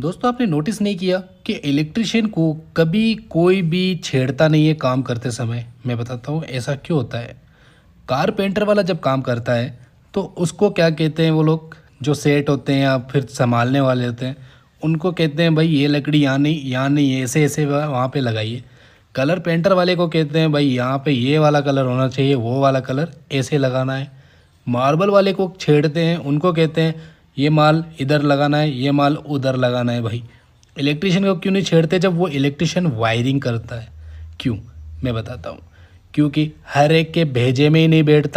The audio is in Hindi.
दोस्तों आपने नोटिस नहीं किया कि इलेक्ट्रिशियन को कभी कोई भी छेड़ता नहीं है काम करते समय मैं बताता हूँ ऐसा क्यों होता है कारपेंटर वाला जब काम करता है तो उसको क्या कहते हैं वो लोग जो सेट होते हैं या फिर संभालने वाले होते हैं उनको कहते हैं भाई ये लकड़ी यहाँ नहीं यहाँ नहीं ऐसे ऐसे वहाँ पर लगाइए कलर पेंटर वाले को कहते हैं भाई यहाँ पर ये वाला कलर होना चाहिए वो वाला कलर ऐसे लगाना है मार्बल वाले को छेड़ते हैं उनको कहते हैं ये माल इधर लगाना है ये माल उधर लगाना है भाई इलेक्ट्रिशियन को क्यों नहीं छेड़ते जब वो इलेक्ट्रिशियन वायरिंग करता है क्यों मैं बताता हूँ क्योंकि हर एक के भेजे में ही नहीं बैठता